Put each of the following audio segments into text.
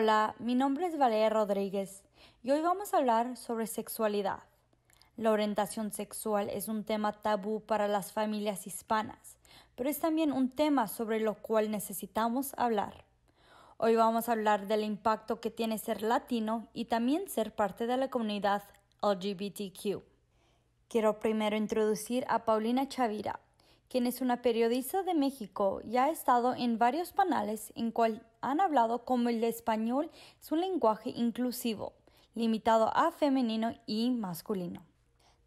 Hola, mi nombre es Valeria Rodríguez y hoy vamos a hablar sobre sexualidad. La orientación sexual es un tema tabú para las familias hispanas, pero es también un tema sobre lo cual necesitamos hablar. Hoy vamos a hablar del impacto que tiene ser latino y también ser parte de la comunidad LGBTQ. Quiero primero introducir a Paulina Chavira, quien es una periodista de México y ha estado en varios panales en, cual, han hablado como el español es un lenguaje inclusivo, limitado a femenino y masculino.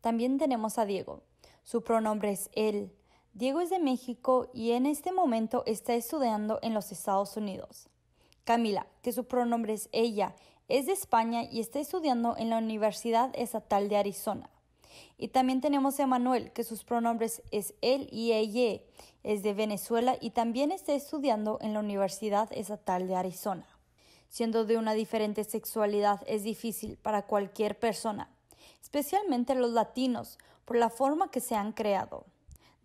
También tenemos a Diego. Su pronombre es él. Diego es de México y en este momento está estudiando en los Estados Unidos. Camila, que su pronombre es ella, es de España y está estudiando en la Universidad Estatal de Arizona. Y también tenemos a Manuel, que sus pronombres es él y ella. Es de Venezuela y también está estudiando en la Universidad Estatal de Arizona. Siendo de una diferente sexualidad es difícil para cualquier persona, especialmente los latinos, por la forma que se han creado.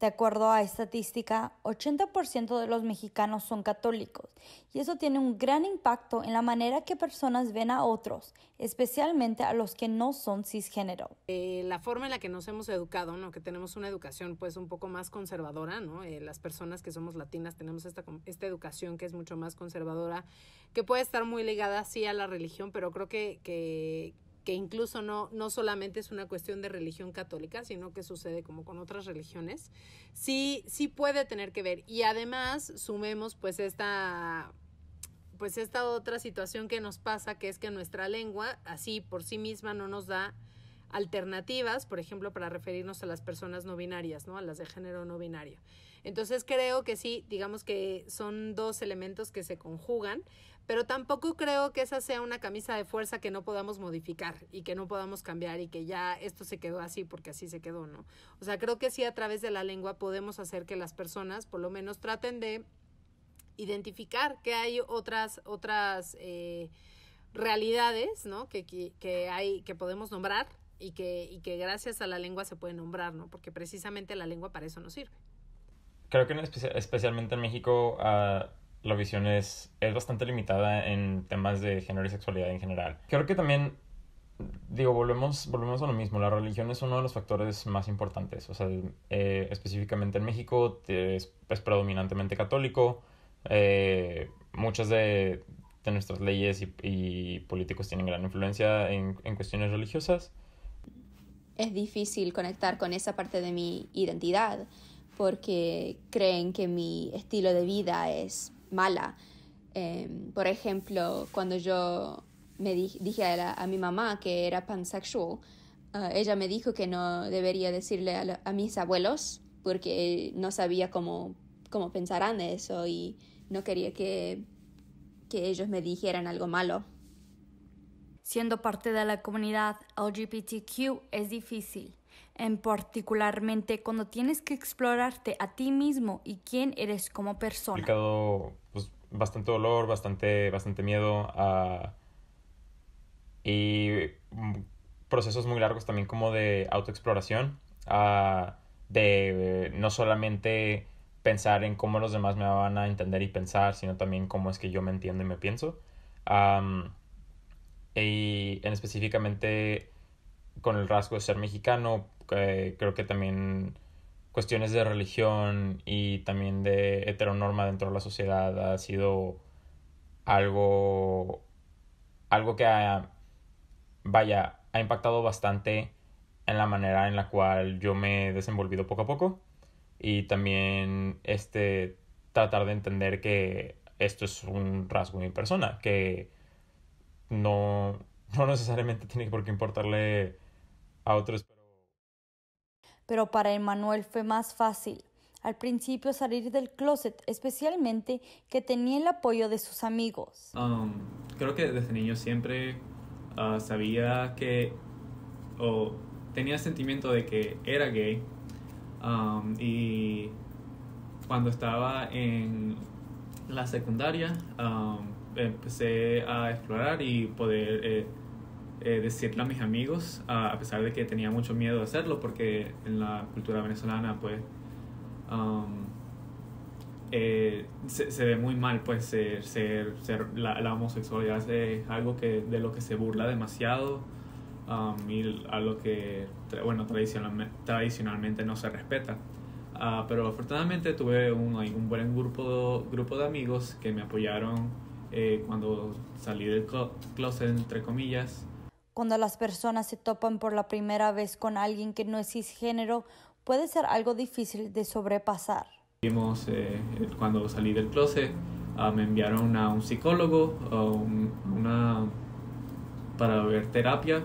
De acuerdo a estadística, 80% de los mexicanos son católicos y eso tiene un gran impacto en la manera que personas ven a otros, especialmente a los que no son cisgénero. Eh, la forma en la que nos hemos educado, ¿no? que tenemos una educación pues un poco más conservadora, ¿no? Eh, las personas que somos latinas tenemos esta, educación que es mucho más conservadora, que puede estar muy ligada sí a la religión, pero creo que que incluso no, no solamente es una cuestión de religión católica, sino que sucede como con otras religiones, sí, sí puede tener que ver. Y además sumemos pues esta pues esta otra situación que nos pasa, que es que nuestra lengua así por sí misma no nos da alternativas, por ejemplo, para referirnos a las personas no binarias, ¿no? A las de género no binario. Entonces creo que sí, digamos que son dos elementos que se conjugan, pero tampoco creo que esa sea una camisa de fuerza que no podamos modificar y que no podamos cambiar y que ya esto se quedó así porque así se quedó, ¿no? O sea, creo que sí a través de la lengua podemos hacer que las personas por lo menos traten de identificar que hay otras, otras eh, realidades, ¿no? Que, que, hay, que podemos nombrar y que, que gracias a la lengua se puede nombrar, ¿no? Porque precisamente la lengua para eso nos sirve. Creo que especialmente en México... Ah, la visión es, es bastante limitada en temas de género y sexualidad en general. Creo que también digo, volvemos, volvemos a lo mismo. La religión es uno de los factores más importantes. O sea, eh, específicamente en México es, predominantemente católico. Eh, muchas de, nuestras leyes y, y, políticos tienen gran influencia en cuestiones religiosas. Es difícil conectar con esa parte de mi identidad porque creen que mi estilo de vida es mala. Em, por ejemplo, cuando yo me dije a, mi mamá que era pansexual, eh, ella me dijo que no debería decirle a, mis abuelos porque no sabía cómo, cómo pensaran de eso y no quería que, que ellos me dijeran algo malo. Siendo parte de la comunidad LGBTQ es difícil en particularmente cuando tienes que explorarte a ti mismo y quién eres como persona. Aplicado, pues, bastante dolor, bastante, bastante miedo y mm, procesos muy largos también como de autoexploración, de eh, no solamente pensar en cómo los demás me van a entender y pensar, sino también cómo es que yo me entiendo y me pienso. y en específicamente con el rasgo de ser mexicano, creo que también cuestiones de religión y también de heteronorma dentro de la sociedad ha sido algo, algo que ha, vaya, ha impactado bastante en la manera en la cual yo me he desenvolvido poco a poco y también este tratar de entender que esto es un rasgo de mi persona, que no, no necesariamente tiene por qué importarle otros. Pero para Emanuel fue más fácil al principio salir del closet, especialmente que tenía el apoyo de sus amigos. Um, creo que desde niño siempre ah, sabía que o tenía sentimiento de que era gay um, y cuando estaba en la secundaria um, empecé a explorar y poder eh, eh, a mis amigos, a pesar de que tenía mucho miedo de hacerlo, porque en la cultura venezolana, pues, um, eh, se, se, ve muy mal, pues, ser, ser, ser la, homosexualidad es algo que, de lo que se burla demasiado um, y a lo que, bueno, tradicionalmente, tradicionalmente no se respeta. Ah, pero afortunadamente tuve un, un buen grupo, grupo de amigos que me apoyaron eh, cuando salí del closet, entre comillas, cuando las personas se topan por la primera vez con alguien que no es cisgénero, puede ser algo difícil de sobrepasar. Vimos eh, cuando salí del closet, ah, me enviaron a un psicólogo una, para ver terapia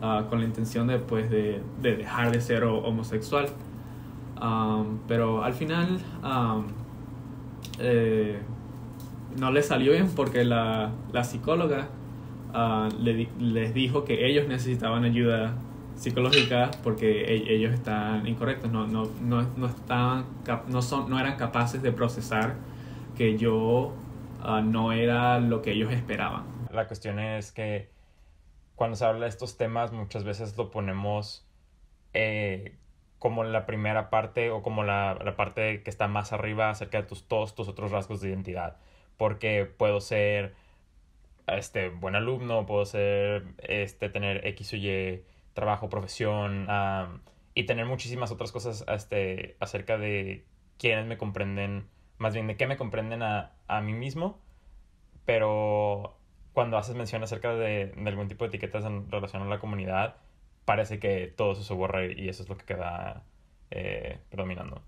ah, con la intención de, pues, de, dejar de ser homosexual. pero al final eh, no le salió bien porque la, la psicóloga les dijo que ellos necesitaban ayuda psicológica porque e, ellos están incorrectos, no, no, no, no, estaban, no, son, no eran capaces de procesar que yo ah, no era lo que ellos esperaban. La cuestión es que cuando se habla de estos temas muchas veces lo ponemos eh, como la primera parte o como la, la, parte que está más arriba acerca de tus, todos tus otros rasgos de identidad, porque puedo ser este, buen alumno, puedo ser, este, tener X o Y trabajo, profesión, y tener muchísimas otras cosas este, acerca de quiénes me comprenden, más bien de qué me comprenden a, mí mismo, pero cuando haces mención acerca de, algún tipo de etiquetas en relación a la comunidad, parece que todo eso se borra y eso es lo que queda eh, predominando.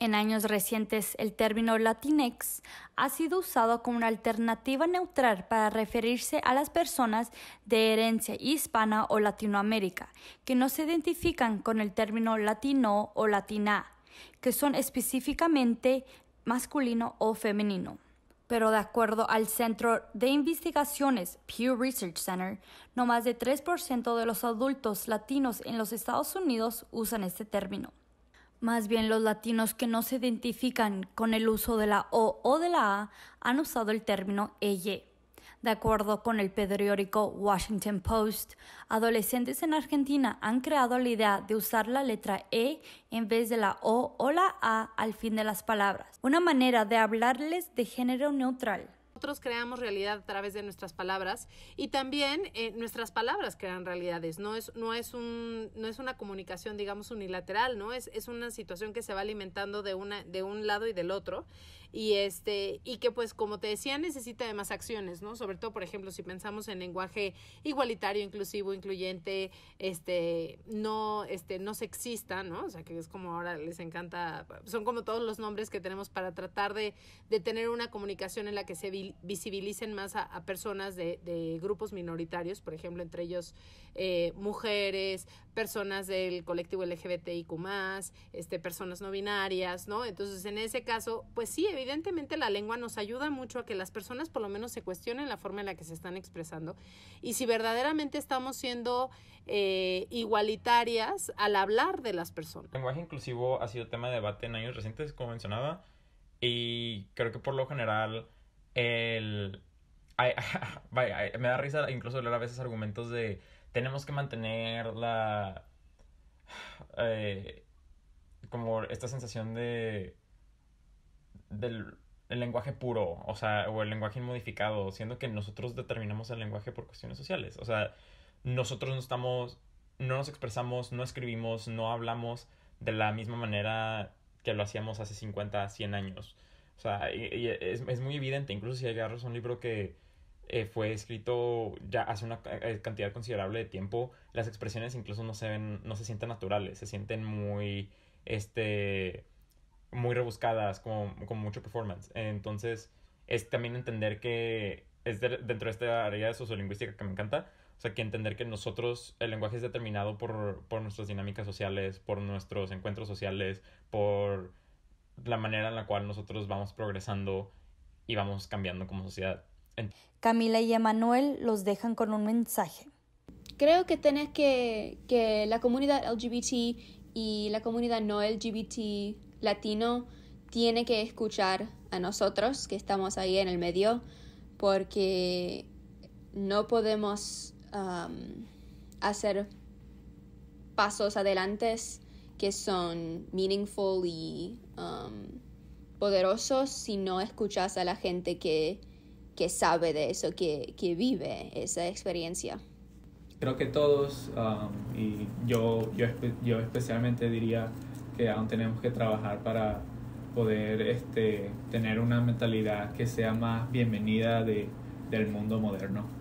En años recientes, el término Latinex ha sido usado como una alternativa neutral para referirse a las personas de herencia hispana o Latinoamérica, que no se identifican con el término latino o latina, que son específicamente masculino o femenino. Pero de acuerdo al Centro de Investigaciones Pew Research Center, no más de 3% de los adultos latinos en los Estados Unidos usan este término. Más bien los latinos que no se identifican con el uso de la O o de la A han usado el término EY. De acuerdo con el periódico Washington Post, adolescentes en Argentina han creado la idea de usar la letra E en vez de la O o la A al fin de las palabras, una manera de hablarles de género neutral nosotros creamos realidad a través de nuestras palabras y también eh, nuestras palabras crean realidades, no es, no, es un, no es una comunicación, digamos, unilateral, ¿no? Es, es una situación que se va alimentando de, una, de un lado y del otro y este y que pues como te decía necesita de más acciones, ¿no? Sobre todo, por ejemplo, si pensamos en lenguaje igualitario, inclusivo, incluyente, este no este no sexista, ¿no? O sea, que es como ahora les encanta son como todos los nombres que tenemos para tratar de, tener una comunicación en la que se visibilicen más a, personas de, grupos minoritarios, por ejemplo, entre ellos eh, mujeres, personas del colectivo LGBTIQ+, este personas no binarias, ¿no? Entonces, en ese caso, pues sí, evidentemente la lengua nos ayuda mucho a que las personas por lo menos se cuestionen la forma en la que se están expresando y si verdaderamente estamos siendo eh, igualitarias al hablar de las personas. El lenguaje inclusivo ha sido tema de debate en años recientes, como mencionaba, y creo que por lo general el... me da risa incluso leer a veces argumentos de tenemos que mantener la... Eh, como esta sensación de del lenguaje puro, o sea, o el lenguaje inmodificado, siendo que nosotros determinamos el lenguaje por cuestiones sociales. O sea, nosotros no estamos, no nos expresamos, no escribimos, no hablamos de la misma manera que lo hacíamos hace 50, 100 años. O sea, es, muy evidente, incluso si agarras un libro que eh, fue escrito ya hace una eh, cantidad considerable de tiempo, las expresiones incluso no se ven, no se sienten naturales, se sienten muy, este, muy rebuscadas, con, mucho performance. Entonces, es también entender que es dentro de esta área de sociolingüística que me encanta. O sea, que entender que nosotros, el lenguaje es determinado por, nuestras dinámicas sociales, por nuestros encuentros sociales, por la manera en la cual nosotros vamos progresando y vamos cambiando como sociedad. Camila y Emanuel los dejan con un mensaje. Creo que tenés que, que la comunidad LGBT y la comunidad no LGBT latino tiene que escuchar a nosotros que estamos ahí en el medio porque no podemos um, hacer pasos adelantes que son meaningful y um, poderosos si no escuchas a la gente que, sabe de eso, que, vive esa experiencia. Creo que todos, um, y yo, yo, yo especialmente diría, que aún tenemos que trabajar para poder este, tener una mentalidad que sea más bienvenida del mundo moderno.